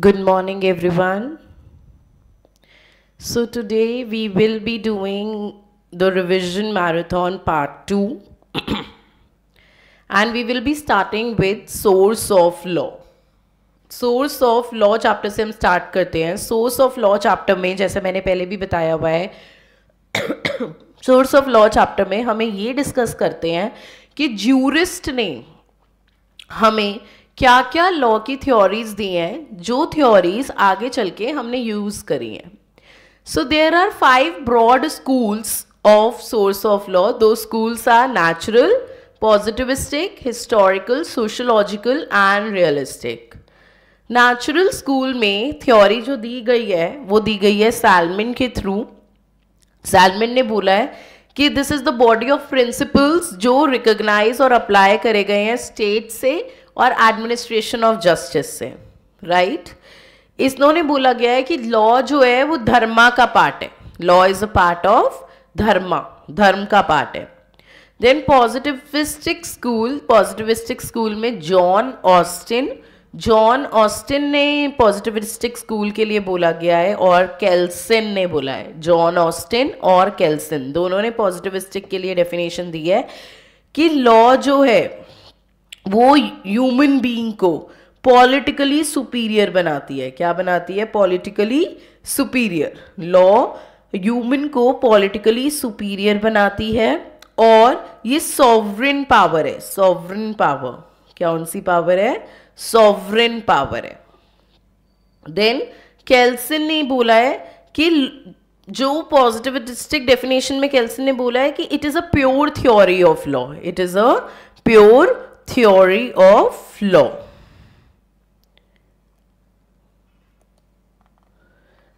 Good morning everyone. So today we will be doing the revision marathon part 2 and we will be starting with source of law. Source of law chapter से हम start करते हैं source of law chapter में जैसे मैंने पहले भी बताया हुआ है सोर्स ऑफ लॉ चैप्टर में हमें ये डिस्कस करते हैं कि ज्यूरिस्ट ने हमें क्या क्या लॉ की थ्योरीज दी हैं जो थ्योरीज आगे चल के हमने यूज करी हैं so there are five broad schools of source of law दो schools are natural positivistic historical sociological and realistic natural school में थ्योरी जो दी गई है वो दी गई है सैलमिन के थ्रू सैलमिन ने बोला है कि this is the body of principles जो रिकोगनाइज और अप्लाई करे गए हैं स्टेट से और एडमिनिस्ट्रेशन ऑफ जस्टिस से राइट इस इन्होंने बोला गया है कि लॉ जो है वो धर्मा का पार्ट है law is a part of dharma dharma का पार्ट है then positivistic school positivistic school में जॉन ऑस्टिन जॉन ऑस्टिन ने पॉजिटिविस्टिक स्कूल के लिए बोला गया है और कैल्सिन ने बोला है जॉन ऑस्टिन और कैल्सिन दोनों ने पॉजिटिविस्टिक के लिए डेफिनेशन दी है कि लॉ जो है वो ह्यूमन बीइंग को पॉलिटिकली सुपीरियर बनाती है क्या बनाती है पॉलिटिकली सुपीरियर लॉ ह्यूमन को पॉलिटिकली सुपीरियर बनाती है और ये सॉवरिन पावर है सॉवरिन पावर क्या कौन सी पावर है सॉवरिन पावर है देन कैल्सन ने बोला है कि जो पॉजिटिविस्टिक डेफिनेशन में कैल्सन ने बोला है कि it is a pure theory of law it is a pure theory of law.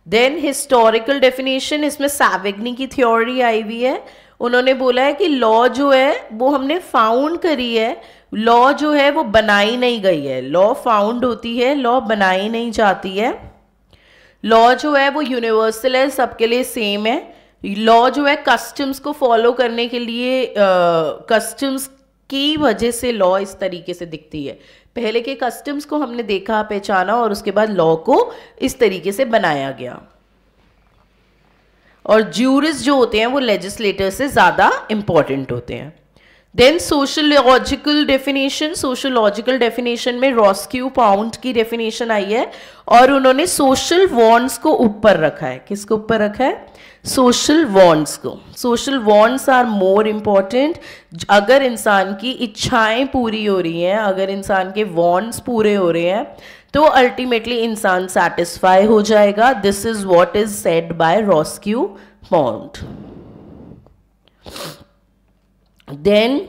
Then historical definition इसमें सावेग्नी की थ्योरी आई हुई है उन्होंने बोला है कि लॉ जो है वो हमने फाउंड करी है लॉ जो है वो बनाई नहीं गई है लॉ फाउंड होती है लॉ बनाई नहीं जाती है लॉ जो है वो यूनिवर्सल है सबके लिए सेम है लॉ जो है कस्टम्स को फॉलो करने के लिए कस्टम्स uh, की वजह से लॉ इस तरीके से दिखती है पहले के कस्टम्स को हमने देखा पहचाना और उसके बाद लॉ को इस तरीके से बनाया गया और ज्यूरिस्ट जो होते हैं वो लेजिस्लेटर से ज़्यादा इंपॉर्टेंट होते हैं then sociological definition sociological definition में रॉस्क्यू पाउंड की डेफिनेशन आई है और उन्होंने सोशल वॉन्ड्स को ऊपर रखा है किसको ऊपर रखा है सोशल वॉन्ट्स को social wants are more important अगर इंसान की इच्छाएं पूरी हो रही हैं अगर इंसान के वॉन्ट्स पूरे हो रहे हैं तो अल्टीमेटली इंसान सेटिस्फाई हो जाएगा this is what is said by Roscoe Pound then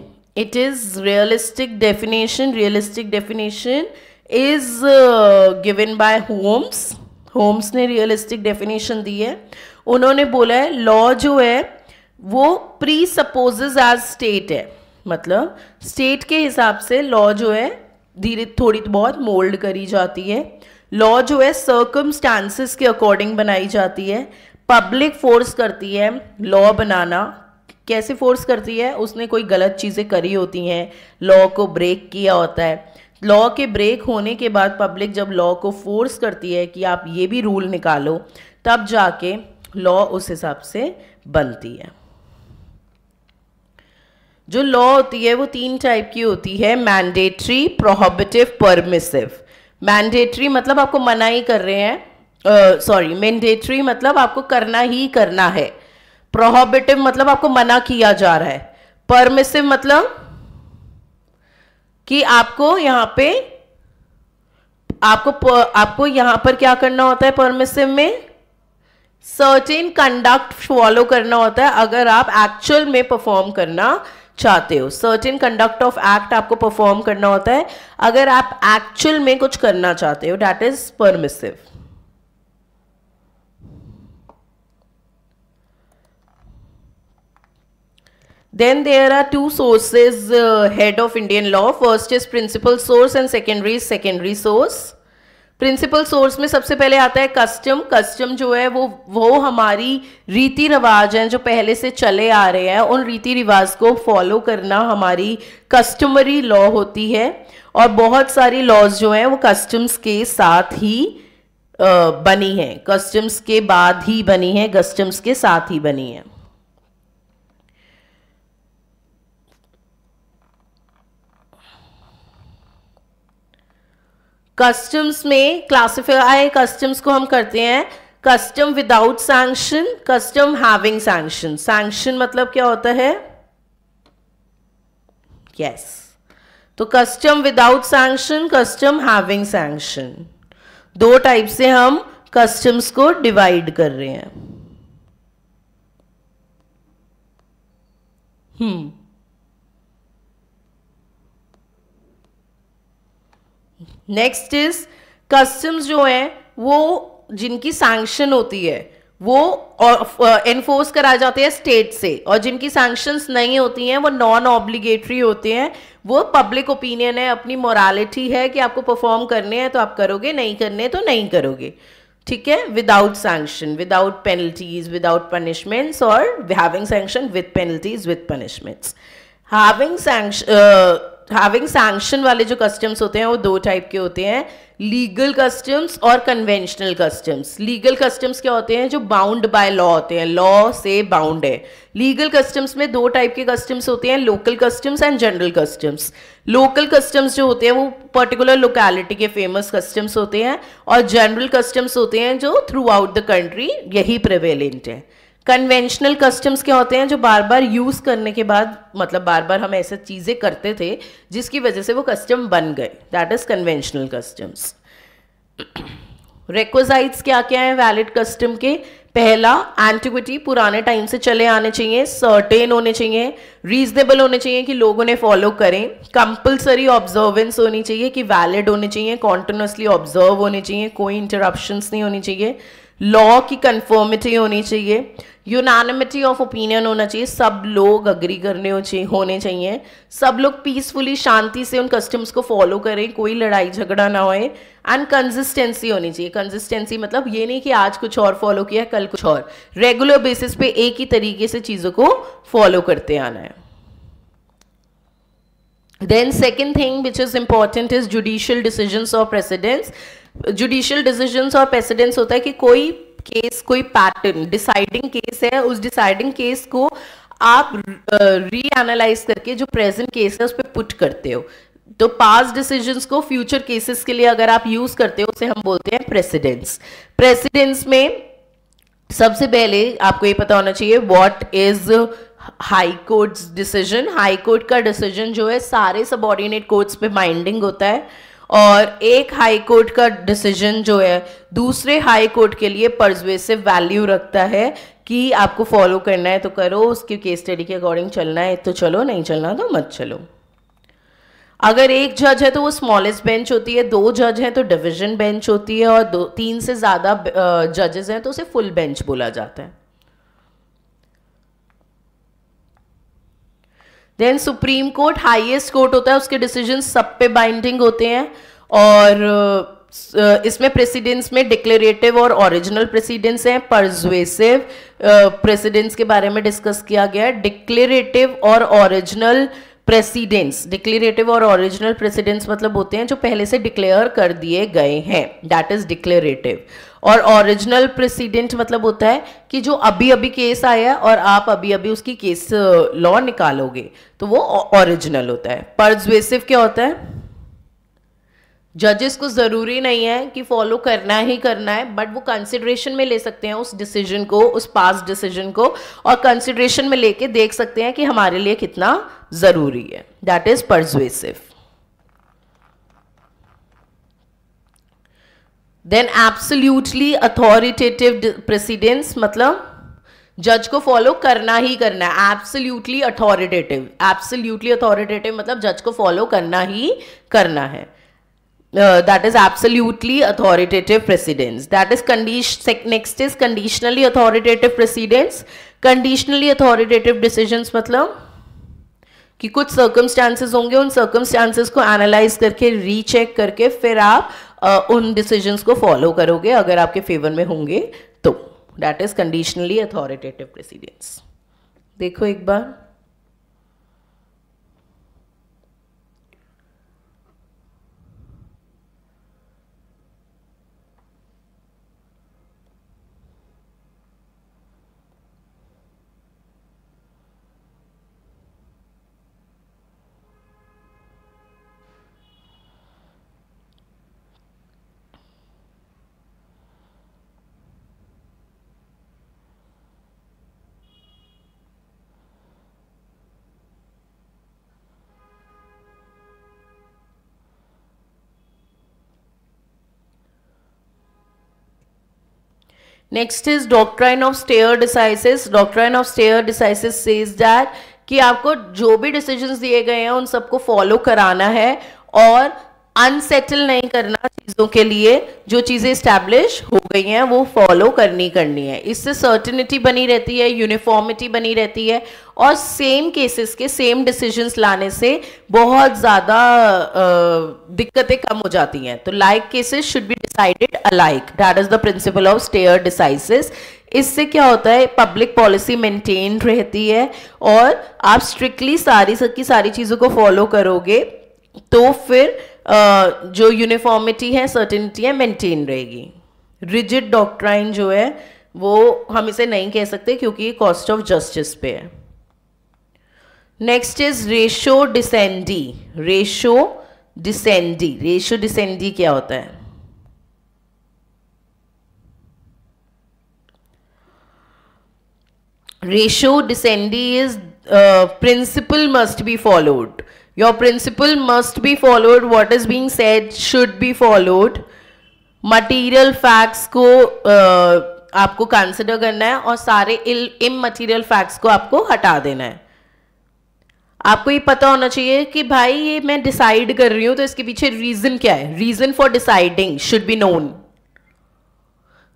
it is realistic definition realistic definition is given by Holmes Holmes ने रियलिस्टिक डेफिनेशन दी है उन्होंने बोला है लॉ जो है वो प्री सपोजेज एज स्टेट है मतलब स्टेट के हिसाब से लॉ जो है धीरे थोड़ी बहुत मोल्ड करी जाती है लॉ जो है सर्कम के अकॉर्डिंग बनाई जाती है पब्लिक फोर्स करती है लॉ बनाना कैसे फोर्स करती है उसने कोई गलत चीज़ें करी होती हैं लॉ को ब्रेक किया होता है लॉ के ब्रेक होने के बाद पब्लिक जब लॉ को फोर्स करती है कि आप ये भी रूल निकालो तब जाके लॉ उस हिसाब से बनती है जो लॉ होती है वो तीन टाइप की होती है मैंडेटरी प्रोहबिटिव परमिसिव मैंडेटरी मतलब आपको मना ही कर रहे हैं सॉरी मैंडेटरी मतलब आपको करना ही करना है प्रोहबिटिव मतलब आपको मना किया जा रहा है परमिसिव मतलब कि आपको यहां पे आपको आपको यहां पर क्या करना होता है परमिसिव में सर्टेन कंडक्ट फॉलो करना होता है अगर आप एक्चुअल में परफॉर्म करना चाहते हो सर्टेन कंडक्ट ऑफ एक्ट आपको परफॉर्म करना होता है अगर आप एक्चुअल में कुछ करना चाहते हो that is permissive then there are two sources uh, head of indian law first is principal source and secondary is secondary source principal source में सबसे पहले आता है कस्टम कस्टम जो है वो वो हमारी रीति रिवाज हैं जो पहले से चले आ रहे हैं उन रीति रिवाज को फॉलो करना हमारी कस्टमरी लॉ होती है और बहुत सारी लॉज जो हैं वो कस्टम्स के साथ ही बनी हैं कस्टम्स के बाद ही बनी हैं कस्टम्स के साथ ही बनी हैं कस्टम्स में क्लासिफाई कस्टम्स को हम करते हैं custom without sanction custom having sanction sanction मतलब क्या होता है यस yes. तो custom without sanction custom having sanction दो टाइप से हम कस्टम्स को डिवाइड कर रहे हैं हम्म नेक्स्ट इज कस्टम्स जो हैं वो जिनकी सैंक्शन होती है वो एनफोर्स uh, करा जाते हैं स्टेट से और जिनकी सैंक्शंस नहीं होती हैं वो नॉन ऑब्लिगेटरी होते हैं वो पब्लिक ओपिनियन है अपनी मोरालिटी है कि आपको परफॉर्म करने हैं तो आप करोगे नहीं करने तो नहीं करोगे ठीक है without sanction without penalties without punishments और having sanction with penalties with punishments having sanction having sanction वाले जो कस्टम्स होते हैं वो दो टाइप के होते हैं लीगल कस्टम्स और कन्वेंशनल कस्टम्स लीगल कस्टम्स क्या होते हैं जो बाउंड बाय लॉ होते हैं लॉ से बाउंड है लीगल कस्टम्स में दो टाइप के कस्टम्स होते हैं local customs and general customs local customs जो होते हैं वो पर्टिकुलर लोकेलिटी के फेमस कस्टम्स होते हैं और जनरल कस्टम्स होते हैं जो थ्रू आउट द कंट्री यही प्रिवेलेंट है कन्वेंशनल कस्टम्स क्या होते हैं जो बार बार यूज़ करने के बाद मतलब बार बार हम ऐसे चीज़ें करते थे जिसकी वजह से वो कस्टम बन गए that is conventional customs requisites क्या क्या है वैलिड कस्टम के पहला एंटिक्विटी पुराने टाइम से चले आने चाहिए सर्टेन होने चाहिए रीजनेबल होने चाहिए कि लोग उन्हें फॉलो करें कंपलसरी ऑब्जर्वेंस होनी चाहिए कि वैलिड होने चाहिए कॉन्टिन्यूसली ऑब्जर्व होने चाहिए कोई इंटरप्शन नहीं होनी चाहिए लॉ की कन्फर्मिटी होनी चाहिए यूनानिमिटी ऑफ ओपिनियन होना चाहिए सब लोग अग्री करने चाहिए होने चाहिए सब लोग पीसफुली शांति से उन कस्टम्स को फॉलो करें कोई लड़ाई झगड़ा ना होए एंड कंसिस्टेंसी होनी चाहिए कंसिस्टेंसी मतलब ये नहीं कि आज कुछ और फॉलो किया कल कुछ और रेगुलर बेसिस पे एक ही तरीके से चीज़ों को फॉलो करते आना है then second thing which is important is judicial decision of precedents judicial decisions और प्रेसिडेंस होता है कि कोई केस कोई पैटर्न डिसाइडिंग केस है उस डिसाइडिंग केस को आप रीएनालाइज uh, करके जो प्रेजेंट केस है उस पर पुट करते हो तो पास डिसीजंस को फ्यूचर केसेस के लिए अगर आप यूज करते हो उसे हम बोलते हैं प्रेसिडेंस प्रेसिडेंस में सबसे पहले आपको ये पता होना चाहिए what is High Court's decision High Court का डिसीजन जो है सारे सबॉर्डिनेट कोर्ट्स पे बाइंडिंग होता है और एक हाई कोर्ट का डिसीजन जो है दूसरे हाई कोर्ट के लिए परजवेसिव वैल्यू रखता है कि आपको फॉलो करना है तो करो उसके केस स्टडी के अकॉर्डिंग चलना है तो चलो नहीं चलना तो मत चलो अगर एक जज है तो वो स्मॉलेस्ट बेंच होती है दो जज हैं तो डिवीजन बेंच होती है और दो तीन से ज़्यादा जजेस हैं तो उसे फुल बेंच बोला जाता है then Supreme Court highest court होता है उसके डिसीजन सब पे बाइंडिंग होते हैं और इसमें प्रेसिडेंस में डिक्लेरेटिव और ओरिजिनल प्रेसिडेंस हैं परजुएसिव प्रेसिडेंस के बारे में डिस्कस किया गया है डिक्लेरेटिव और ओरिजिनल प्रेसिडेंस डिक्लेरेटिव और ओरिजिनल प्रेसिडेंस मतलब होते हैं जो पहले से डिक्लेयर कर दिए गए हैं डैट इज डिक्लेरेटिव और ओरिजिनल प्रेसिडेंट मतलब होता है कि जो अभी अभी केस आया और आप अभी अभी उसकी केस लॉ uh, निकालोगे तो वो ओरिजिनल होता है परजवेसिव क्या होता है जजेस को ज़रूरी नहीं है कि फॉलो करना ही करना है बट वो कंसिडरेशन में ले सकते हैं उस डिसीजन को उस पास डिसीजन को और कंसिडरेशन में लेके देख सकते हैं कि हमारे लिए कितना ज़रूरी है that is persuasive then absolutely authoritative precedence मतलब जज को फॉलो करना ही करना है एब्सोल्यूटली अथॉरिटेटिव एब्सोल्यूटली अथॉरिटेटिव मतलब जज को फॉलो करना ही करना है uh, that is absolutely authoritative precedence. That is condition. Next is conditionally authoritative precedence. Conditionally authoritative decisions मतलब कि कुछ circumstances होंगे उन circumstances को analyze करके recheck करके फिर आप uh, उन decisions को follow करोगे अगर आपके favor में होंगे तो that is conditionally authoritative precedence. देखो एक बार next is doctrine of stare decisis doctrine of stare decisis is that कि आपको जो भी डिसीजन दिए गए हैं उन सबको फॉलो कराना है और अनसेटल नहीं करना चीज़ों के लिए जो चीज़ें स्टैब्लिश हो गई हैं वो फॉलो करनी करनी है इससे सर्टनिटी बनी रहती है यूनिफॉर्मिटी बनी रहती है और सेम केसेस के सेम डिसीजंस लाने से बहुत ज़्यादा दिक्कतें कम हो जाती हैं तो like cases should be decided alike that is the principle of stare decisis इससे क्या होता है पब्लिक पॉलिसी मेंटेन रहती है और आप स्ट्रिक्टली सारी सब की सारी चीज़ों को फॉलो करोगे तो फिर जो यूनिफॉर्मिटी है सर्टेनिटी है मेंटेन रहेगी रिजिड डॉक्ट्राइन जो है वो हम इसे नहीं कह सकते क्योंकि कॉस्ट ऑफ जस्टिस पे है next is ratio decidendi ratio decidendi ratio decidendi क्या होता है ratio decidendi is principle must be followed your principle must be followed what is being said should be followed material facts को uh, आपको consider करना है और सारे इम मटीरियल फैक्ट्स को आपको हटा देना है आपको ये पता होना चाहिए कि भाई ये मैं डिसाइड कर रही हूँ तो इसके पीछे रीज़न क्या है reason for deciding should be known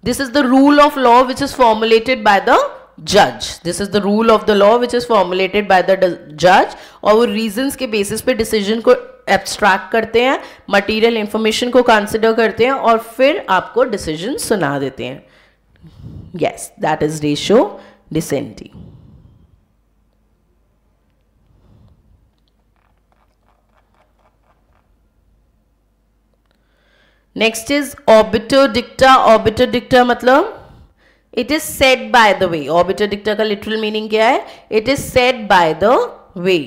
this is the rule of law which is formulated by the जज this is the rule of the law which is formulated by the जज और वो रीजन के basis पे decision को abstract करते हैं material information को कंसिडर करते हैं और फिर आपको डिसीजन सुना देते हैं इज that डिसेंटी next is obiter dicta obiter dicta मतलब it is said by the way obiter dicta का लिटरल मीनिंग क्या है it is said by the way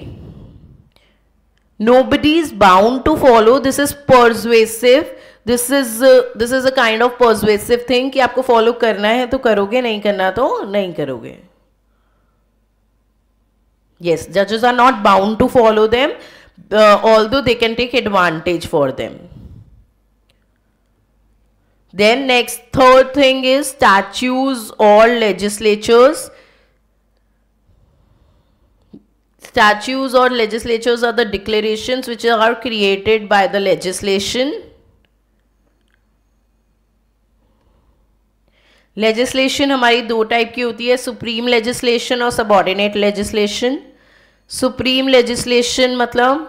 nobody is bound to follow this is persuasive this is this is a kind of persuasive thing कि आपको follow करना है तो करोगे नहीं करना तो नहीं करोगे येस जजेस are not bound to follow them all though they can take advantage for them Then next third thing is statutes or legislatures. statutes or legislatures are the declarations which are created by the legislation. Legislation हमारी दो type की होती है supreme legislation और subordinate legislation supreme legislation मतलब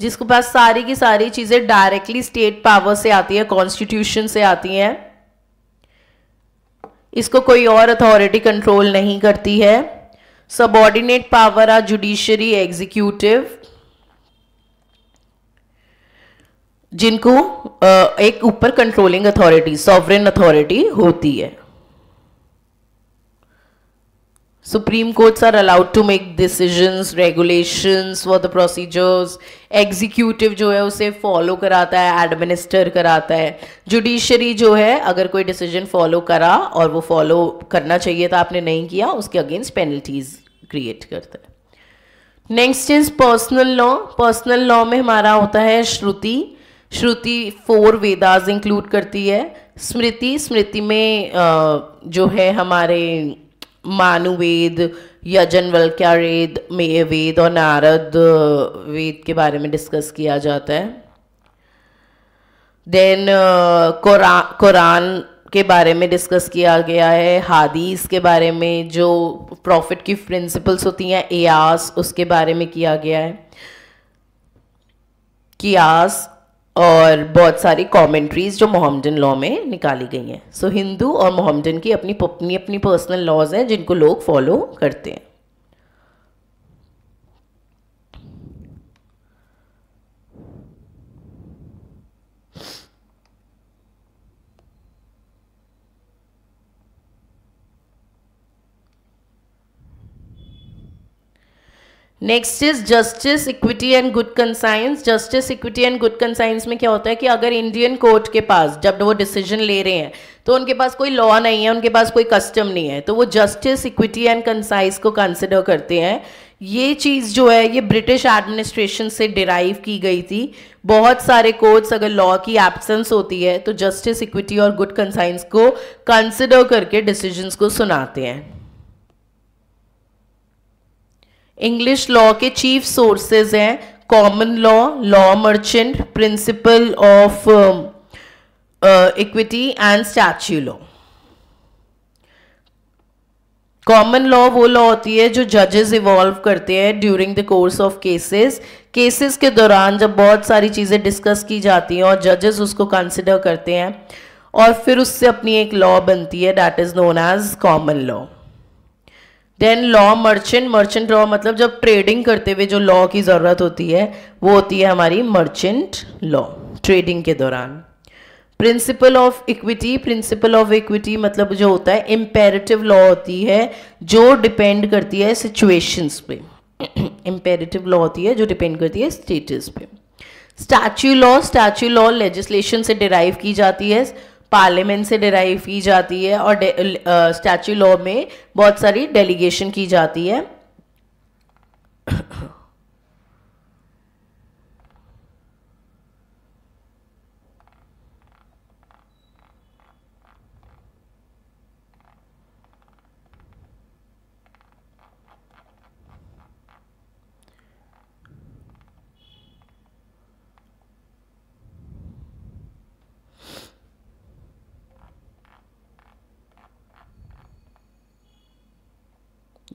जिसके पास सारी की सारी चीज़ें डायरेक्टली स्टेट पावर से आती है कॉन्स्टिट्यूशन से आती हैं इसको कोई और अथॉरिटी कंट्रोल नहीं करती है ऑर्डिनेट पावर आ जुडिशरी एग्जीक्यूटिव जिनको एक ऊपर कंट्रोलिंग अथॉरिटी सॉवरेन अथॉरिटी होती है Supreme courts are allowed to make decisions, regulations for the procedures. Executive jo hai use follow karata hai administer karata hai Judiciary jo hai agar koi decision follow kara aur wo follow karna chahiye tha aapne nahi kiya uske against penalties create करता है next is personal law personal law में हमारा होता है shruti shruti for Vedas include करती है स्मृति स्मृति में जो है हमारे मानुवेद यजन वेद मेय वेद और नारद वेद के बारे में डिस्कस किया जाता है देन कुरान कुरान के बारे में डिस्कस किया गया है हादीस के बारे में जो प्रॉफिट की प्रिंसिपल्स होती हैं एयास उसके बारे में किया गया है कियास और बहुत सारी कॉमेंट्रीज जो मोहम्मदन लॉ में निकाली गई हैं सो so, हिंदू और मोहम्मदन की अपनी अपनी पर्सनल लॉज हैं जिनको लोग फॉलो करते हैं next is justice equity and good conscience justice equity and good conscience में क्या होता है कि अगर इंडियन कोर्ट के पास जब वो डिसीजन ले रहे हैं तो उनके पास कोई लॉ नहीं है उनके पास कोई कस्टम नहीं है तो वो जस्टिस इक्विटी एंड कंसाइज को कंसिडर करते हैं ये चीज़ जो है ये ब्रिटिश एडमिनिस्ट्रेशन से डिराइव की गई थी बहुत सारे कोर्ट्स अगर लॉ की एब्सेंस होती है तो जस्टिस इक्विटी और गुड कंसाइंस को कंसिडर करके डिसीजन को सुनाते हैं इंग्लिश लॉ के चीफ सोर्सेज हैं common law law merchant principle of equity and statute law common law वो लॉ होती है जो जजेस इवॉल्व करते हैं during the course of cases cases के दौरान जब बहुत सारी चीज़ें डिस्कस की जाती हैं और जजेस उसको कंसिडर करते हैं और फिर उससे अपनी एक लॉ बनती है that is known as common law then law merchant merchant law मतलब जब ट्रेडिंग करते हुए जो लॉ की ज़रूरत होती है वो होती है हमारी मर्चेंट लॉ ट्रेडिंग के दौरान principle of equity principle of equity मतलब जो होता है इम्पेरेटिव लॉ होती है जो डिपेंड करती है सिचुएशंस पे इम्पेरेटिव लॉ होती है जो डिपेंड करती है स्टेटस पे statute law statute law legislation से डिराइव की जाती है पार्लियामेंट से डिराइव की जाती है और स्टैचू लॉ में बहुत सारी डेलीगेशन की जाती है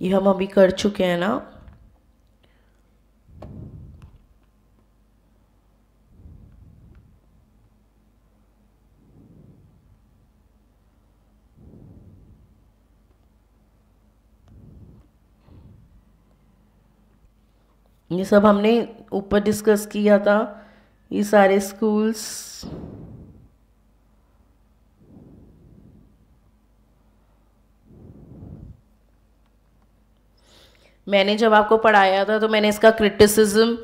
ये हम अभी कर चुके हैं ना ये सब हमने ऊपर डिस्कस किया था ये सारे स्कूल्स मैंने जब आपको पढ़ाया था तो मैंने इसका क्रिटिसिज्म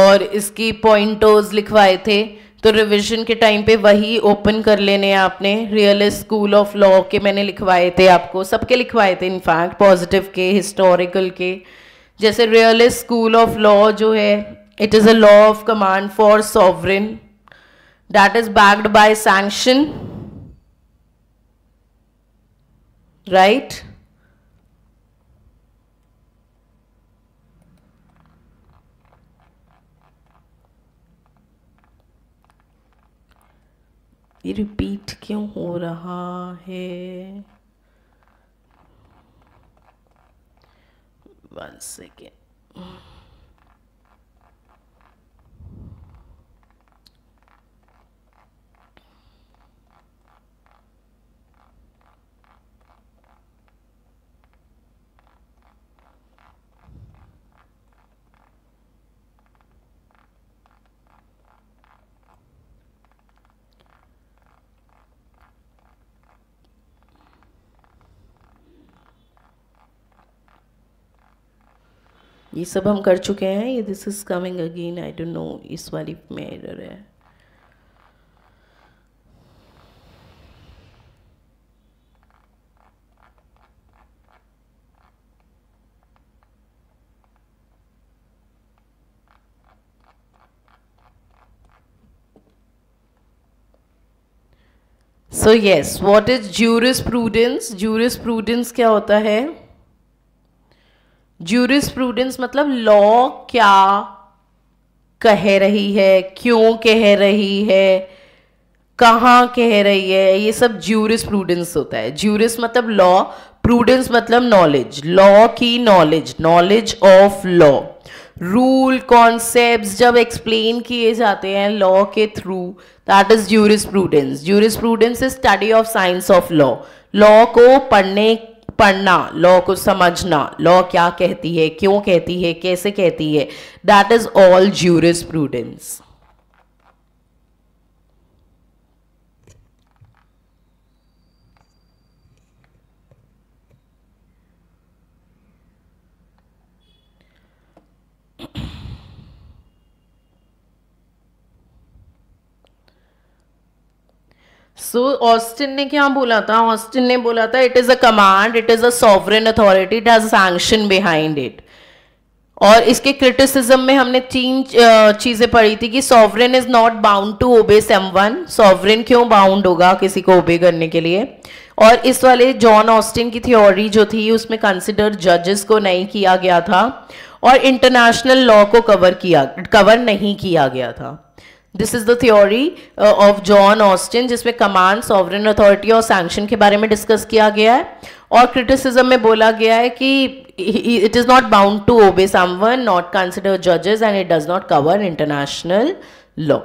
और इसकी पॉइंटोज लिखवाए थे तो रिवीजन के टाइम पे वही ओपन कर लेने आपने रियलिस्ट स्कूल ऑफ लॉ के मैंने लिखवाए थे आपको सबके लिखवाए थे इनफैक्ट पॉजिटिव के हिस्टोरिकल के जैसे रियलिस्ट स्कूल ऑफ लॉ जो है it is a law of command for sovereign that is backed by sanction right ये रिपीट क्यों हो रहा है वन सेकेंड ये सब हम कर चुके हैं ये this is coming again I don't know इस वाली में एरर है so yes what is jurisprudence jurisprudence क्या होता है जूरिस्प्रूडेंस मतलब लॉ क्या कह रही है क्यों कह रही है कहाँ कह रही है ये सब जूरिस्प्रूडेंस होता है ज्यूरिस मतलब लॉ प्रूडेंस मतलब नॉलेज लॉ की knowledge knowledge of law rule concept जब एक्सप्लेन किए जाते हैं लॉ के through that is jurisprudence is study of science of law law को पढ़ने पढ़ना लॉ को समझना लॉ क्या कहती है क्यों कहती है कैसे कहती है that is all jurisprudence so Austin ने क्या बोला था ऑस्टिन ने बोला था it is a command it is a sovereign authority it has sanction behind it और इसके क्रिटिसिज्म में हमने तीन चीजें पढ़ी थी कि sovereign is not bound to obey one sovereign क्यों बाउंड होगा किसी को ओबे करने के लिए और इस वाले जॉन ऑस्टिन की थ्योरी जो थी उसमें कंसिडर जजेस को नहीं किया गया था और इंटरनेशनल लॉ को कवर किया कवर नहीं किया गया था this is the theory of John Austin जिसमें कमांड सॉवरन अथॉरिटी और सैंक्शन के बारे में डिस्कस किया गया है और क्रिटिसिज्म में बोला गया है कि it is not bound to obey someone not consider जजेस and it does not cover international law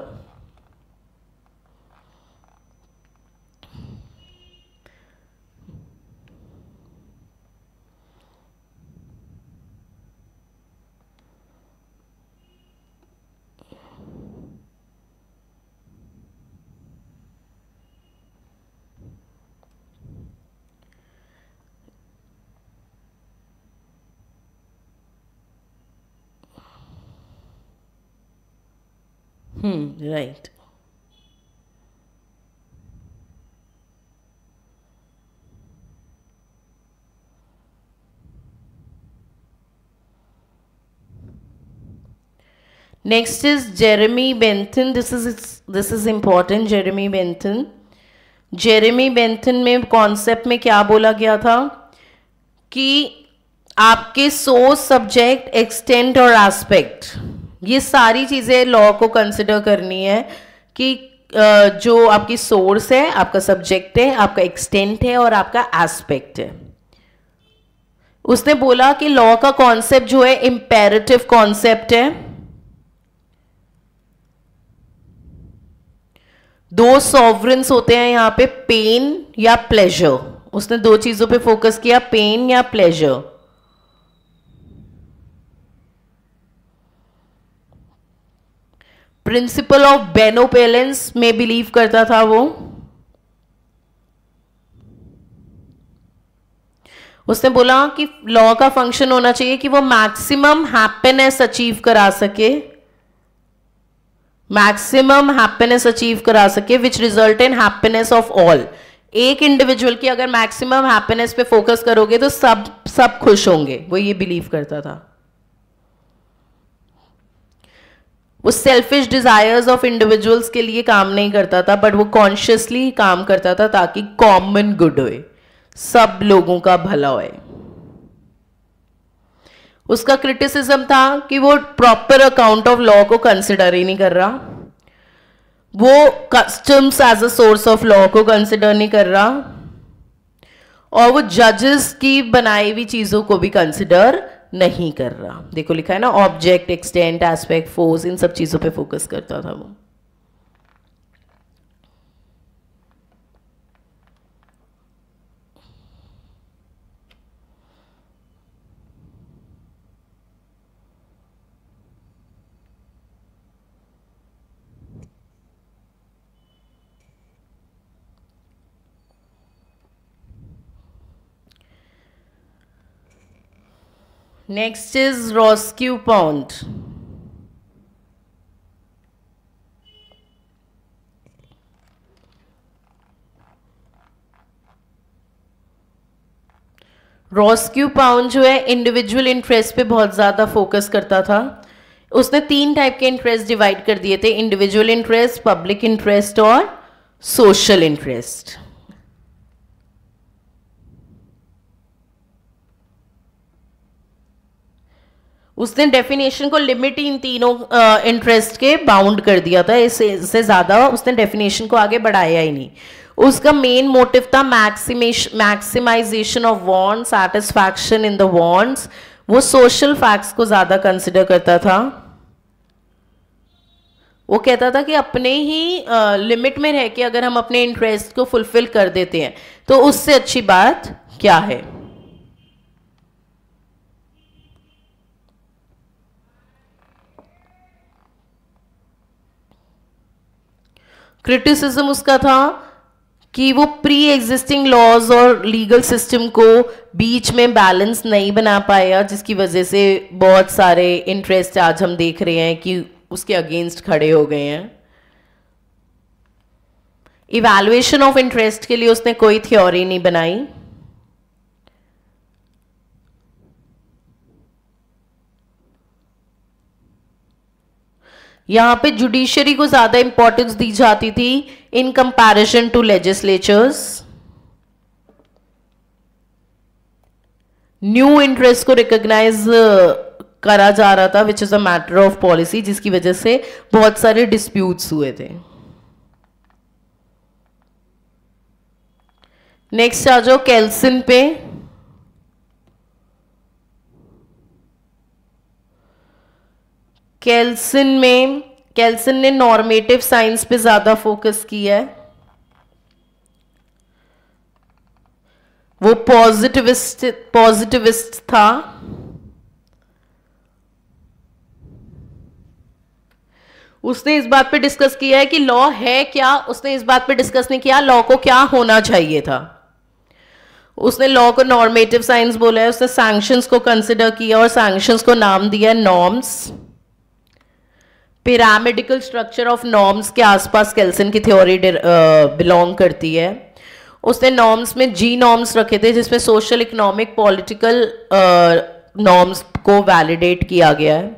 hmm right Next is Jeremy Bentham. This is this is important. Jeremy Bentham. Jeremy Bentham में concept में क्या बोला गया था कि आपके source subject extent और एस्पेक्ट ये सारी चीज़ें लॉ को कंसिडर करनी है कि जो आपकी सोर्स है आपका सब्जेक्ट है आपका एक्सटेंट है और आपका एस्पेक्ट है उसने बोला कि लॉ का कॉन्सेप्ट जो है इंपेरेटिव कॉन्सेप्ट है दो सॉवरेंस होते हैं यहाँ पे पेन या प्लेजर उसने दो चीजों पे फोकस किया पेन या प्लेजर प्रिंसिपल ऑफ बेनोपेलेंस में बिलीव करता था वो उसने बोला कि लॉ का फंक्शन होना चाहिए कि वो मैक्सिमम हैप्पीनेस अचीव करा सके मैक्सिमम हैप्पीनेस अचीव करा सके which result in happiness of all एक इंडिविजुअल की अगर मैक्सिमम हैप्पीनेस पे फोकस करोगे तो सब सब खुश होंगे वो ये बिलीव करता था वो सेल्फिश डिज़ायर्स ऑफ इंडिविजुअल्स के लिए काम नहीं करता था बट वो कॉन्शियसली काम करता था ताकि कॉमन गुड होए सब लोगों का भला होए उसका क्रिटिसिज्म था कि वो प्रॉपर अकाउंट ऑफ लॉ को कंसिडर ही नहीं कर रहा वो customs as a source of law को कंसिडर नहीं कर रहा और वो जजेस की बनाई हुई चीज़ों को भी कंसिडर नहीं कर रहा देखो लिखा है ना ऑब्जेक्ट एक्सटेंट एस्पेक्ट फोर्स इन सब चीज़ों पे फोकस करता था वो Next is Roscoe Pond. Roscoe Pound जो है इंडिविजुअल इंटरेस्ट पे बहुत ज़्यादा फोकस करता था उसने तीन टाइप के इंटरेस्ट डिवाइड कर दिए थे इंडिविजुअल इंटरेस्ट पब्लिक इंटरेस्ट और सोशल इंटरेस्ट उसने डेफिनेशन को लिमिट ही इन तीनों इंटरेस्ट uh, के बाउंड कर दिया था इससे ज़्यादा उसने डेफिनेशन को आगे बढ़ाया ही नहीं उसका मेन मोटिव था maximisation maximisation of want satisfaction in the wants वो सोशल फैक्ट्स को ज़्यादा कंसिडर करता था वो कहता था कि अपने ही लिमिट uh, में रह के अगर हम अपने इंटरेस्ट को फुलफिल कर देते हैं तो उससे अच्छी बात क्या है क्रिटिसिज्म उसका था कि वो प्री एग्जिस्टिंग लॉज और लीगल सिस्टम को बीच में बैलेंस नहीं बना पाया जिसकी वजह से बहुत सारे इंटरेस्ट आज हम देख रहे हैं कि उसके अगेंस्ट खड़े हो गए हैं इवैल्यूएशन ऑफ इंटरेस्ट के लिए उसने कोई थ्योरी नहीं बनाई यहाँ पे जुडिशरी को ज्यादा इंपॉर्टेंस दी जाती थी in comparison to legislatures new interest को रिकॉग्नाइज uh, करा जा रहा था which is a matter of policy जिसकी वजह से बहुत सारे डिस्प्यूट्स हुए थे नेक्स्ट आ जाओ कैल्सिन पे कैल्सन में कैल्सन ने नॉर्मेटिव साइंस पे ज़्यादा फोकस किया है वो पॉजिटिविस्ट पॉजिटिविस्ट था उसने इस बात पे डिस्कस किया है कि लॉ है क्या उसने इस बात पे डिस्कस नहीं किया लॉ को क्या होना चाहिए था उसने लॉ को नॉर्मेटिव साइंस बोला है उसने सैंक्शंस को कंसिडर किया और सैंक्शंस को नाम दिया norms pyramidical structure of norms के आसपास कैल्सन की थ्योरी बिलोंग करती है उसने नॉर्म्स में जी नॉर्म्स रखे थे जिसमें सोशल इकोनॉमिक पॉलिटिकल नॉर्म्स को वैलिडेट किया गया है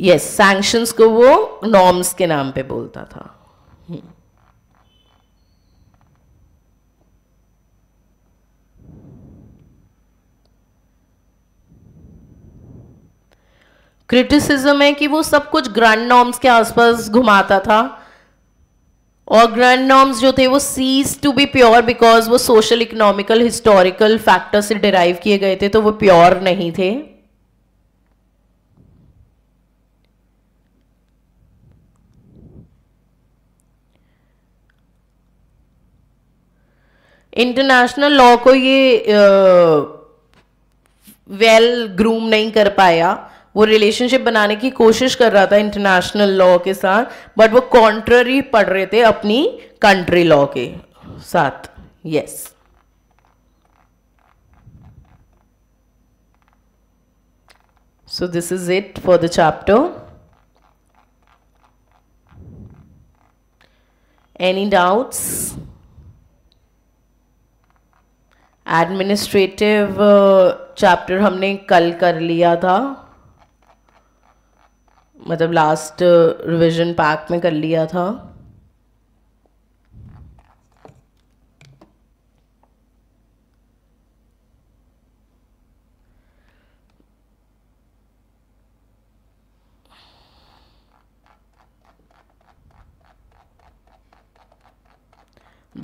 यस yes, सैंक्शंस को वो नॉर्म्स के नाम पे बोलता था क्रिटिसिज्म है कि वो सब कुछ ग्रैंड नॉर्म्स के आसपास घुमाता था और ग्रैंड नॉर्म्स जो थे वो cease to be pure because वो सोशल इकोनॉमिकल हिस्टोरिकल फैक्टर से डिराइव किए गए थे तो वो प्योर नहीं थे इंटरनेशनल लॉ को ये वेल uh, ग्रूम well नहीं कर पाया वो रिलेशनशिप बनाने की कोशिश कर रहा था इंटरनेशनल लॉ के साथ बट वो कॉन्ट्ररी पढ़ रहे थे अपनी कंट्री लॉ के साथ yes yes. So this is it for the chapter. Any doubts? Administrative uh, chapter हमने कल कर लिया था मतलब लास्ट रिवीजन पैक में कर लिया था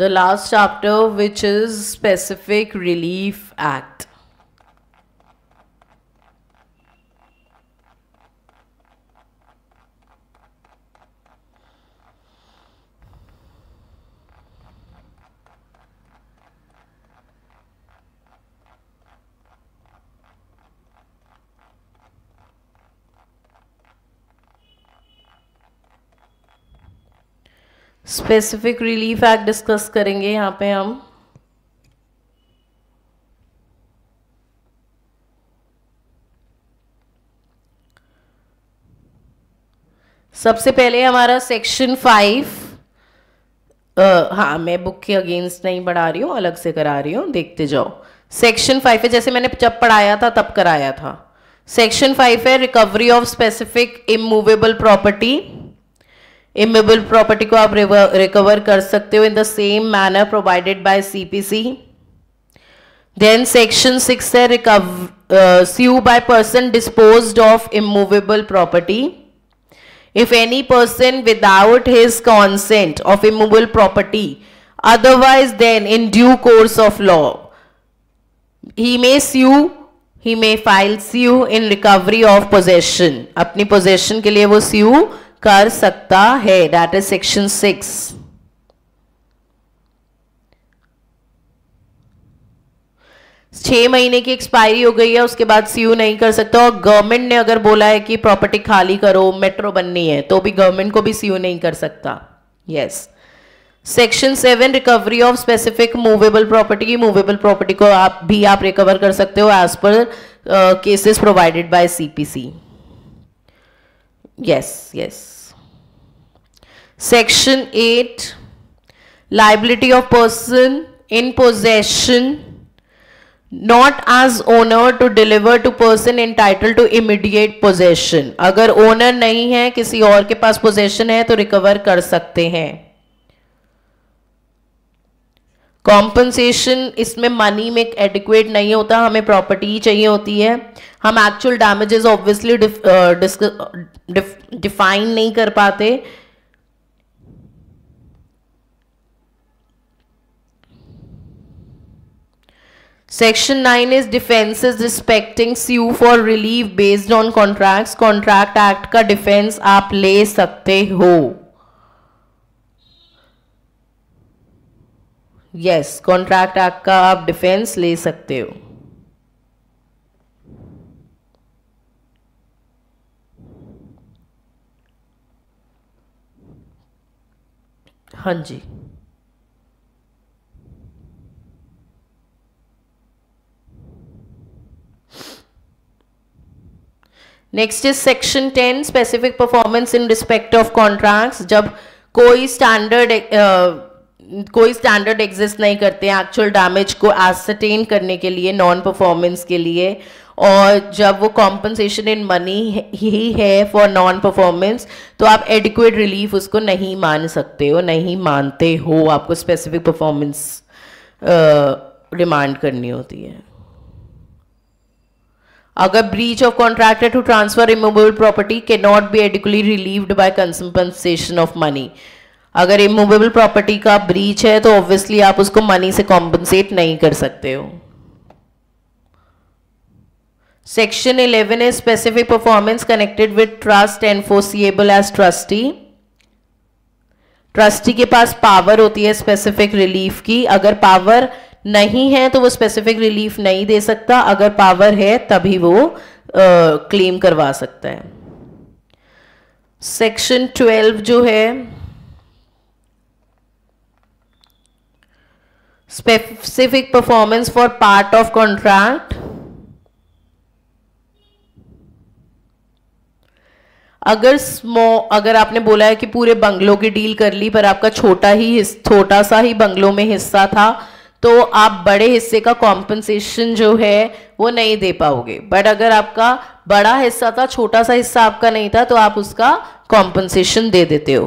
the last chapter which is specific relief act specific relief act discuss करेंगे यहाँ पे हम सबसे पहले हमारा सेक्शन फाइव हाँ मैं बुक के अगेंस्ट नहीं बढ़ा रही हूँ अलग से करा रही हूँ देखते जाओ सेक्शन फाइव है जैसे मैंने जब पढ़ाया था तब कराया था सेक्शन फाइव है recovery of specific immovable property immovable property को आप रिकवर कर सकते हो in the same manner provided by CPC then section six है recover sue by person disposed of immovable property if any person without his consent of immovable property otherwise than in due course of law he may you he may file you in recovery of possession अपनी possession के लिए वो सू कर सकता है that is section six छह महीने की एक्सपायरी हो गई है उसके बाद सीयू नहीं कर सकता और गवर्नमेंट ने अगर बोला है कि प्रॉपर्टी खाली करो मेट्रो बननी है तो भी गवर्नमेंट को भी सीयू नहीं कर सकता yes section seven recovery of specific movable property की मूवेबल प्रॉपर्टी को आप भी आप रिकवर कर सकते हो as per cases provided by CPC yes yes section 8 liability of person in possession not as owner to deliver to person entitled to immediate possession agar owner nahi hai kisi aur ke paas possession hai to recover kar sakte hain compensation इसमें money में adequate नहीं होता हमें property ही चाहिए होती है हम actual damages obviously define नहीं कर पाते section nine is defence is respecting sue for relief based on contract contract act का डिफेंस आप ले सकते हो यस कॉन्ट्रैक्ट एक्ट का आप डिफेंस ले सकते हो हाँ जी next is section ten specific performance in respect of contracts जब कोई स्टैंडर्ड कोई स्टैंडर्ड एग्जिस्ट नहीं करते हैं एक्चुअल डैमेज को एसटेन करने के लिए नॉन परफॉर्मेंस के लिए और जब वो कॉम्पनसेशन इन मनी ही है फॉर नॉन परफॉर्मेंस तो आप एडिक्वेट रिलीफ उसको नहीं मान सकते हो नहीं मानते हो आपको स्पेसिफिक परफॉर्मेंस डिमांड करनी होती है अगर breach of contractor to transfer removable property के not be adequately relieved by compensation of money अगर इमूवेबल प्रॉपर्टी का ब्रीच है तो ऑब्वियसली आप उसको मनी से कॉम्पनसेट नहीं कर सकते हो section 11 is specific performance connected with trust enforceable as trustee trustee के पास पावर होती है स्पेसिफिक रिलीफ की अगर पावर नहीं है तो वो स्पेसिफिक रिलीफ नहीं दे सकता अगर पावर है तभी वो क्लेम करवा सकता है सेक्शन 12 जो है specific performance for part of contract अगर स्मो अगर आपने बोला है कि पूरे बंगलों की डील कर ली पर आपका छोटा ही छोटा सा ही बंगलों में हिस्सा था तो आप बड़े हिस्से का कॉम्पनसेशन जो है वो नहीं दे पाओगे बट अगर आपका बड़ा हिस्सा था छोटा सा हिस्सा आपका नहीं था तो आप उसका कॉम्पनसेशन दे देते हो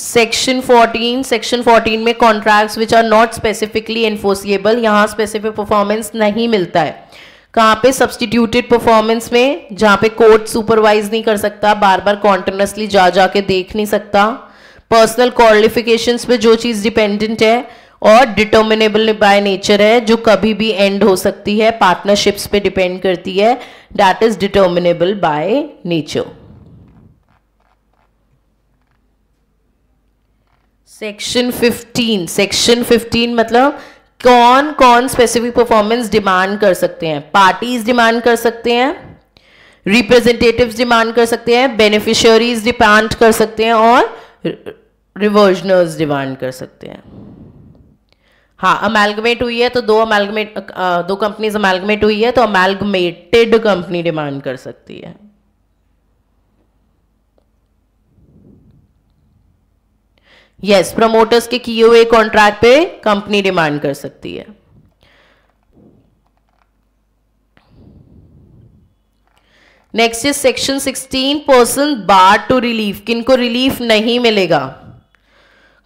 सेक्शन 14 सेक्शन 14 में contracts which are not specifically enforceable यहाँ स्पेसिफिक परफॉर्मेंस नहीं मिलता है कहाँ पे सब्सटीट्यूटेड परफॉर्मेंस में जहाँ पे कोर्ट सुपरवाइज नहीं कर सकता बार बार कॉन्टिन्यूसली जा जा के देख नहीं सकता पर्सनल क्वालिफिकेशन पे जो चीज़ डिपेंडेंट है और डिटर्मिनेबल बाय नेचर है जो कभी भी एंड हो सकती है पार्टनरशिप्स पे डिपेंड करती है that is determinable by nature section 15 section 15 मतलब कौन कौन स्पेसिफिक परफॉर्मेंस डिमांड कर सकते हैं पार्टीज डिमांड कर सकते हैं रिप्रेजेंटेटिव्स डिमांड कर सकते हैं बेनिफिशियरीज डिमांड कर सकते हैं और रिवर्जनर्स डिमांड कर सकते हैं हाँ अमेलगमेट हुई है तो दो अमेलगमेट दो कंपनीज अमेलगमेट हुई है तो अमेलगमेटेड कंपनी डिमांड कर सकती है यस yes, प्रमोटर्स के किए हुए कॉन्ट्रैक्ट पे कंपनी डिमांड कर सकती है next is section 16 person bar to relief किनको रिलीफ नहीं मिलेगा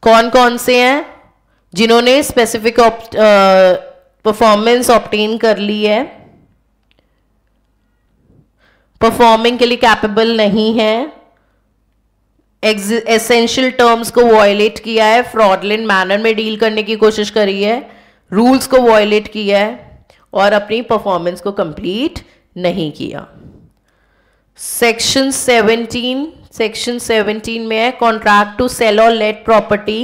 कौन कौन से हैं जिन्होंने स्पेसिफिक परफॉर्मेंस ऑप्टेन कर ली है परफॉर्मिंग के लिए कैपेबल नहीं है एसेंशियल टर्म्स को वॉयलेट किया है फ्रॉडलेंट मैनर में डील करने की कोशिश करी है रूल्स को वॉयलेट किया है और अपनी परफॉर्मेंस को कंप्लीट नहीं किया सेक्शन 17 सेक्शन 17 में है कॉन्ट्रैक्ट टू सेल और let property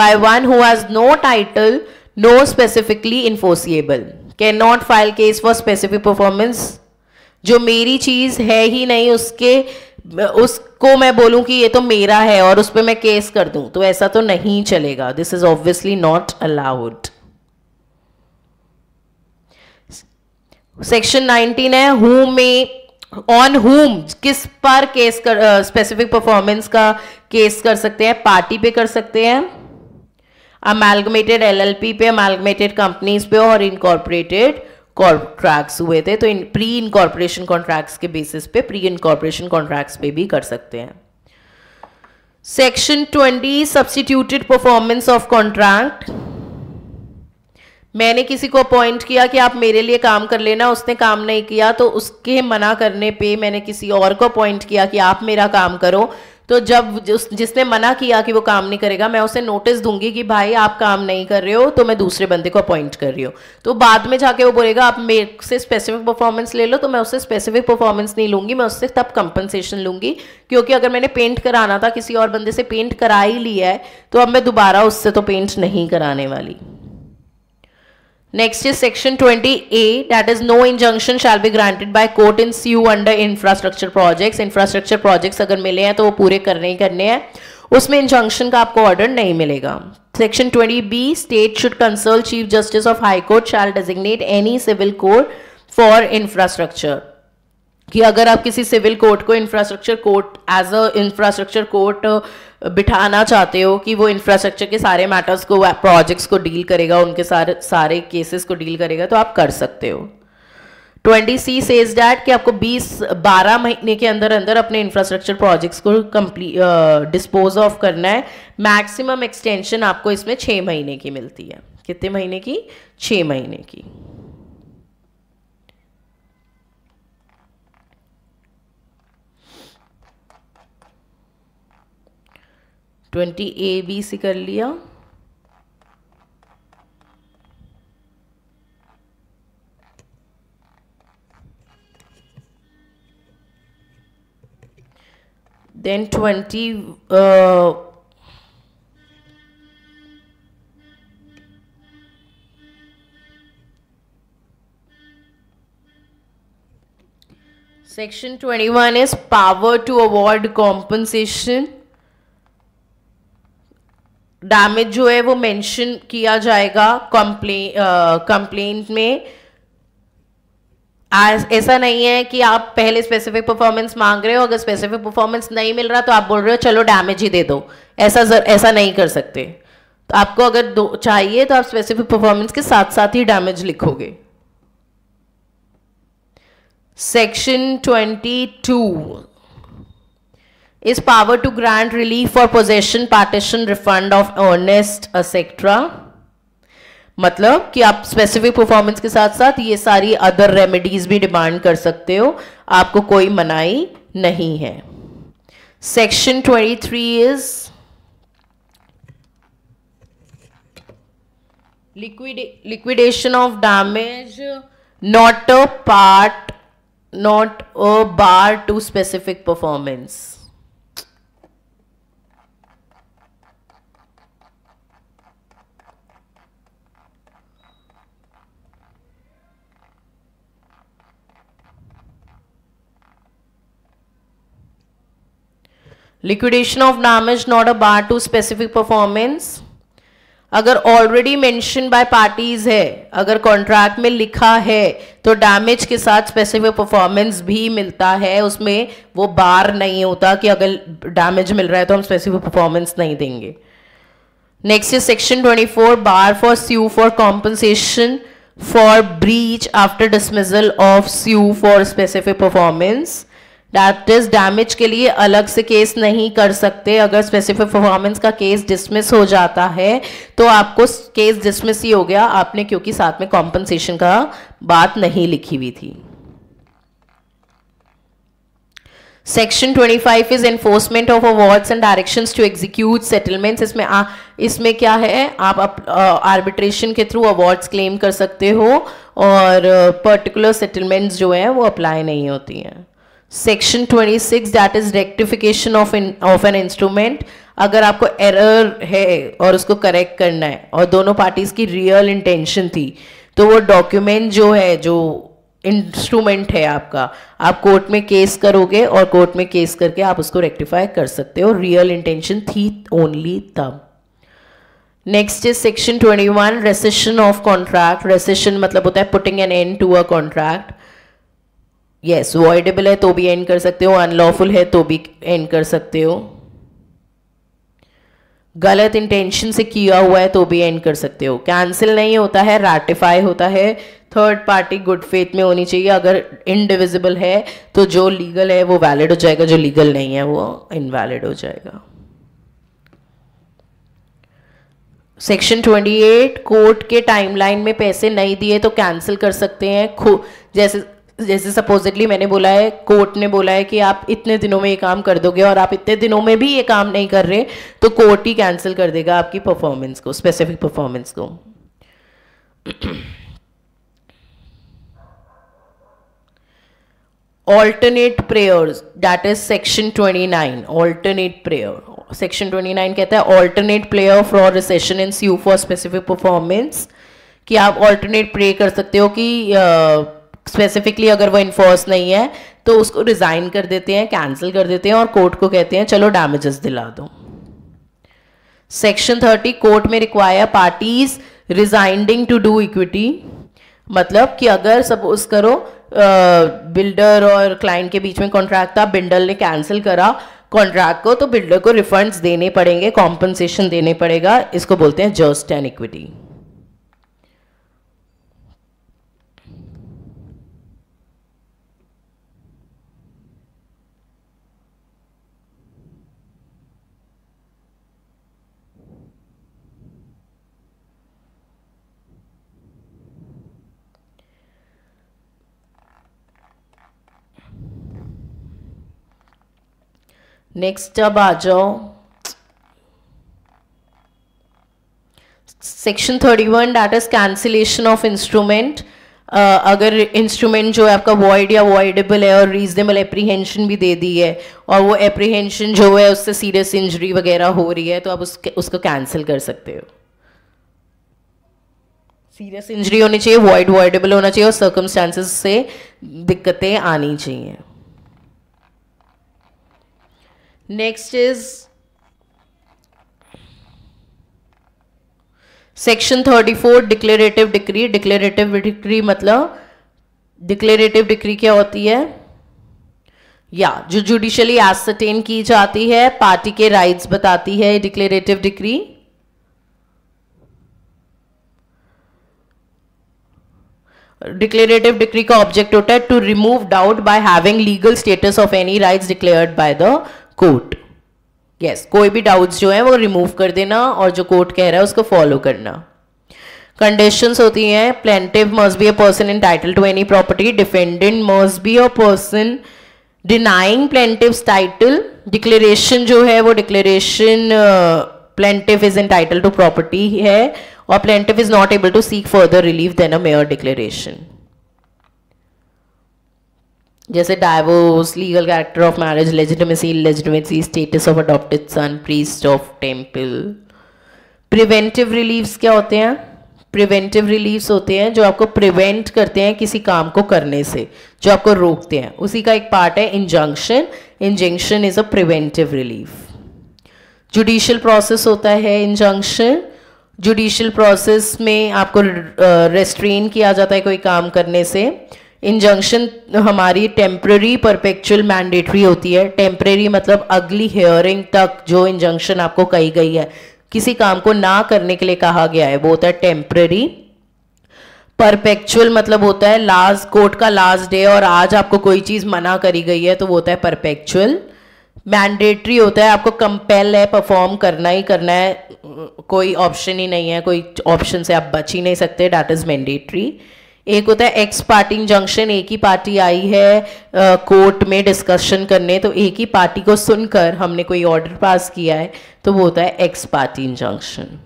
by one who has no title no specifically enforceable can not file case for specific performance जो मेरी चीज़ है ही नहीं उसके उसको मैं बोलूं कि ये तो मेरा है और उस पर मैं केस कर दूं तो ऐसा तो नहीं चलेगा this is obviously not allowed section 19 है हु में ऑन हुम किस पर केस कर स्पेसिफिक uh, परफॉर्मेंस का केस कर सकते हैं पार्टी पे कर सकते हैं अमेलगमेटेड एलएलपी पे अमेलगमेटेड कंपनीज पे और इनकॉर्पोरेटेड कॉन्ट्रैक्ट्स हुए थे तो इन प्री इनकॉर्पोरेशन कॉन्ट्रैक्ट्स के बेसिस पे प्री इनकॉर्पोरेशन कॉन्ट्रैक्ट्स पे भी कर सकते हैं section twenty substituted performance of contract मैंने किसी को अपॉइंट किया कि आप मेरे लिए काम कर लेना उसने काम नहीं किया तो उसके मना करने पे मैंने किसी और को अपॉइंट किया कि आप मेरा काम करो तो जब जिस जिसने मना किया कि वो काम नहीं करेगा मैं उसे नोटिस दूंगी कि भाई आप काम नहीं कर रहे हो तो मैं दूसरे बंदे को अपॉइंट कर रही हूँ तो बाद में जाके वो बोलेगा आप मेरे से स्पेसिफिक परफॉर्मेंस ले लो तो मैं उससे स्पेसिफिक परफॉर्मेंस नहीं लूँगी मैं उससे तब कंपनसेशन लूँगी क्योंकि अगर मैंने पेंट कराना था किसी और बंदे से पेंट करा ही लिया है तो अब मैं दोबारा उससे तो पेंट नहीं कराने वाली Next is section 20A that is no injunction shall be granted by court in sue under infrastructure projects. Infrastructure projects अगर मिले हैं तो वो पूरे करने ही करने हैं उसमें इंजंक्शन का आपको ऑर्डर नहीं मिलेगा section 20B state should consult chief justice of high court shall designate any civil court for infrastructure कि अगर आप किसी सिविल कोर्ट को infrastructure court as a infrastructure court बिठाना चाहते हो कि वो इंफ्रास्ट्रक्चर के सारे मैटर्स को प्रोजेक्ट्स को डील करेगा उनके सारे सारे केसेस को डील करेगा तो आप कर सकते हो ट्वेंटी सी सेज डैट कि आपको 20 12 महीने के अंदर अंदर अपने इंफ्रास्ट्रक्चर प्रोजेक्ट्स को कम्प्लीट डिस्पोज ऑफ करना है मैक्सिमम एक्सटेंशन आपको इसमें छः महीने की मिलती है कितने महीने की छः महीने की ट्वेंटी ए बी सी कर लिया then twenty section twenty one is power to award compensation damage जो है वो मेंशन किया जाएगा कंप्लेन कंप्लेंट में ऐसा नहीं है कि आप पहले स्पेसिफिक परफॉर्मेंस मांग रहे हो अगर स्पेसिफिक परफॉर्मेंस नहीं मिल रहा तो आप बोल रहे हो चलो डैमेज ही दे दो ऐसा जर, ऐसा नहीं कर सकते तो आपको अगर दो चाहिए तो आप स्पेसिफिक परफॉर्मेंस के साथ साथ ही डैमेज लिखोगे section twenty two is power to grant relief or possession partition refund of earnest etc मतलब कि आप स्पेसिफिक परफॉर्मेंस के साथ साथ ये सारी अदर रेमेडीज भी डिमांड कर सकते हो आपको कोई मनाही नहीं है section 23 is liquid liquidation of damage not a part not a bar to specific performance liquidation of damage not a bar to specific performance अगर ऑलरेडी मेंशन बाय पार्टीज है अगर कॉन्ट्रैक्ट में लिखा है तो डैमेज के साथ स्पेसिफिक परफॉर्मेंस भी मिलता है उसमें वो बार नहीं होता कि अगर डैमेज मिल रहा है तो हम स्पेसिफिक परफॉर्मेंस नहीं देंगे next is section 24 bar for sue for compensation for breach after dismissal of sue for specific performance that is damage के लिए अलग से केस नहीं कर सकते अगर स्पेसिफिक परफॉर्मेंस का केस डिसमिस हो जाता है तो आपको केस डिसमिस ही हो गया आपने क्योंकि साथ में कॉम्पनसेशन का बात नहीं लिखी हुई थी section 25 is enforcement of awards and directions to execute settlements इसमें आ, इसमें क्या है आप आर्बिट्रेशन के थ्रू अवार्ड्स क्लेम कर सकते हो और पर्टिकुलर uh, सेटलमेंट्स जो है वो अप्लाई नहीं होती हैं section 26 that is rectification of of an instrument अगर आपको एरर है और उसको करेक्ट करना है और दोनों पार्टीज की रियल इंटेंशन थी तो वो डॉक्यूमेंट जो है जो इंस्ट्रूमेंट है आपका आप कोर्ट में केस करोगे और कोर्ट में केस करके आप उसको रेक्टिफाई कर सकते हो रियल इंटेंशन थी ओनली तब next is section 21 rescission of contract rescission मतलब होता है putting an end to a contract yes voidable है तो भी एंड कर सकते हो अनलॉफुल है तो भी एंड कर सकते हो गलत इंटेंशन से किया हुआ है तो भी एंड कर सकते हो कैंसिल नहीं होता है रेटिफाई होता है थर्ड पार्टी गुड फेथ में होनी चाहिए अगर इनडिविजिबल है तो जो लीगल है वो वैलिड हो जाएगा जो लीगल नहीं है वो इनवैलिड हो जाएगा सेक्शन 28 कोर्ट के टाइमलाइन में पैसे नहीं दिए तो कैंसिल कर सकते हैं जैसे जैसे सपोजिटली मैंने बोला है कोर्ट ने बोला है कि आप इतने दिनों में ये काम कर दोगे और आप इतने दिनों में भी ये काम नहीं कर रहे तो कोर्ट ही कैंसिल कर देगा आपकी परफॉर्मेंस को स्पेसिफिक परफॉर्मेंस को alternate prayers that is section 29 alternate prayer section 29 कहता है alternate prayer for rescission in you for specific performance कि आप ऑल्टरनेट प्रे कर सकते हो कि uh, स्पेसिफिकली अगर वो इन्फोर्स नहीं है तो उसको रिज़ाइन कर देते हैं कैंसिल कर देते हैं और कोर्ट को कहते हैं चलो डैमेजेस दिला दो सेक्शन थर्टी कोर्ट में require parties rescinding to do equity मतलब कि अगर सपोज करो बिल्डर और क्लाइंट के बीच में कॉन्ट्रैक्ट था बिल्डर ने कैंसिल करा कॉन्ट्रैक्ट को तो बिल्डर को रिफंड्स देने पड़ेंगे कॉम्पनसेशन देने पड़ेगा इसको बोलते हैं जस्ट एंड इक्विटी नेक्स्ट अब आ जाओ section thirty one that is cancellation of instrument अगर इंस्ट्रूमेंट जो है आपका वॉइड या वॉइडेबल है और रीजनेबल एप्रीहेंशन भी दे दी है और वो एप्रीहेंशन जो है उससे सीरियस इंजरी वगैरह हो रही है तो आप उसके उसको कैंसिल कर सकते हो सीरियस इंजरी होनी चाहिए वॉइड वॉइडेबल होना चाहिए और सर्कमस्टांसिस से दिक्कतें आनी चाहिए next is section thirty four declarative decree declarative decree मतलब डिक्लेरेटिव डिक्री क्या होती है या जो जुडिशली एसटेन की जाती है पार्टी के राइट्स बताती है डिक्लेरेटिव डिक्री डिक्लेरेटिव डिक्री का ऑब्जेक्ट होता है to remove doubt by having legal status of any rights declared by the court yes yes, कोई भी डाउट्स जो है वो रिमूव कर देना और जो कोर्ट कह रहा है उसको फॉलो करना कंडीशंस होती हैं plaintiff must be a person in title to any property defendant must be a person denying plaintiff title declaration जो है वो declaration plaintiff is in title to property है और plaintiff is not able to seek further relief than a mere declaration जैसे divorce legal character of marriage legitimacy legitimacy status of adopted son priest of temple preventive reliefs क्या होते हैं preventive reliefs होते हैं जो आपको प्रिवेंट करते हैं किसी काम को करने से जो आपको रोकते हैं उसी का एक पार्ट है injunction injunction is a preventive relief judicial process होता है इंजंक्शन जुडिशियल प्रोसेस में आपको रेस्ट्रेन किया जाता है कोई काम करने से इंजंक्शन हमारी टेम्प्ररी परपेक्चुअल मैंडेटरी होती है टेम्प्रेरी मतलब अगली हेयरिंग तक जो इंजंक्शन आपको कही गई है किसी काम को ना करने के लिए कहा गया है वो होता है टेम्प्रेरी परपेक्चुअल मतलब होता है लास्ट कोर्ट का लास्ट डे और आज आपको कोई चीज़ मना करी गई है तो वो होता है परपेक्चुअल मैंडेटरी होता है आपको कंपेल है परफॉर्म करना ही करना है कोई ऑप्शन ही नहीं है कोई ऑप्शन से आप बच ही नहीं सकते डैट इज़ मैंडेटरी एक होता है एक्स पार्टी जंक्शन एक ही पार्टी आई है कोर्ट में डिस्कशन करने तो एक ही पार्टी को सुनकर हमने कोई ऑर्डर पास किया है तो वो होता है एक्स पार्टी इंजंक्शन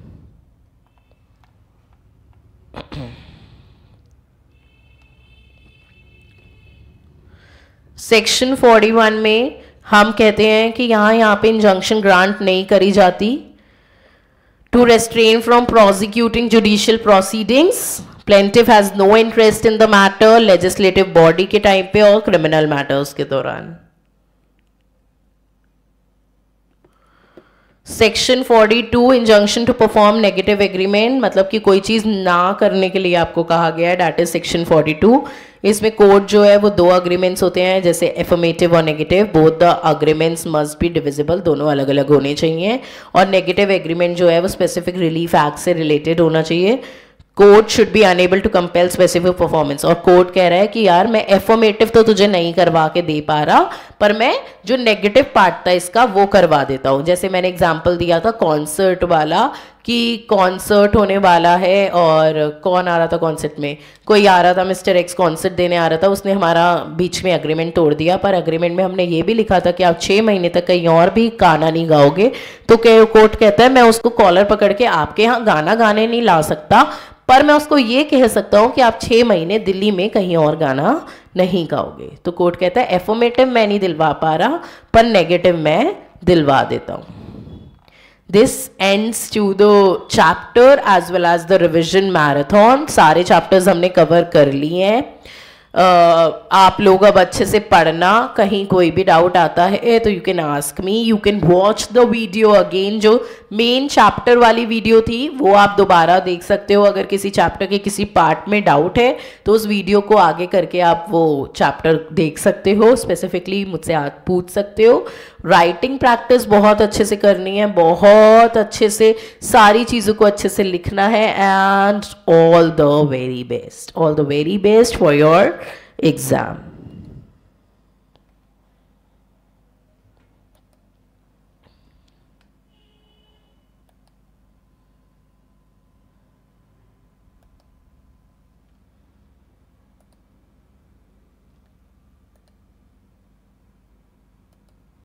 सेक्शन 41 में हम कहते हैं कि यहाँ यहाँ पे इंजंक्शन ग्रांट नहीं करी जाती to restrain from prosecuting judicial proceedings plaintiff has no interest in the matter legislative body के टाइम पे और क्रिमिनल मैटर्स के दौरान section 42 to injunction to perform negative agreement मतलब कि कोई चीज़ ना करने के लिए आपको कहा गया है डैट इज सेक्शन 42 इसमें कोर्ट जो है वो दो अग्रीमेंट्स होते हैं जैसे एफर्मेटिव और negative both the agreements must be divisible दोनों अलग अलग होने चाहिए और नेगेटिव एग्रीमेंट जो है वो स्पेसिफिक रिलीफ एक्ट से रिलेटेड होना चाहिए court should be enable to compel specific performance और कोर्ट कह रहा है कि यार मैं एफोमेटिव तो तुझे नहीं करवा के दे पा रहा पर मैं जो नेगेटिव पार्ट था इसका वो करवा देता हूँ जैसे मैंने एग्जाम्पल दिया था कॉन्सर्ट वाला कि कॉन्सर्ट होने वाला है और कौन आ रहा था कॉन्सर्ट में कोई आ रहा था मिस्टर एक्स कॉन्सर्ट देने आ रहा था उसने हमारा बीच में अग्रीमेंट तोड़ दिया पर अग्रीमेंट में हमने ये भी लिखा था कि आप छः महीने तक कहीं और भी गाना नहीं गाओगे तो कोर्ट कहता है मैं उसको कॉलर पकड़ के आपके यहाँ गाना गाने नहीं ला सकता पर मैं उसको ये कह सकता हूँ कि आप छः महीने दिल्ली में कहीं और गाना नहीं गाओगे तो कोर्ट कहता है एफोमेटिव मैं नहीं दिलवा पा रहा पर नेगेटिव मैं दिलवा देता हूँ this ends to the chapter as well as the revision marathon सारे chapters हमने cover कर लिए हैं आप लोग अब अच्छे से पढ़ना कहीं कोई भी डाउट आता है तो you can ask me you can watch the video again जो मेन चैप्टर वाली वीडियो थी वो आप दोबारा देख सकते हो अगर किसी चैप्टर के किसी पार्ट में डाउट है तो उस वीडियो को आगे करके आप वो चैप्टर देख सकते हो स्पेसिफिकली मुझसे आप पूछ सकते हो राइटिंग प्रैक्टिस बहुत अच्छे से करनी है बहुत अच्छे से सारी चीज़ों को अच्छे से लिखना है and all the very best all the very best for your exam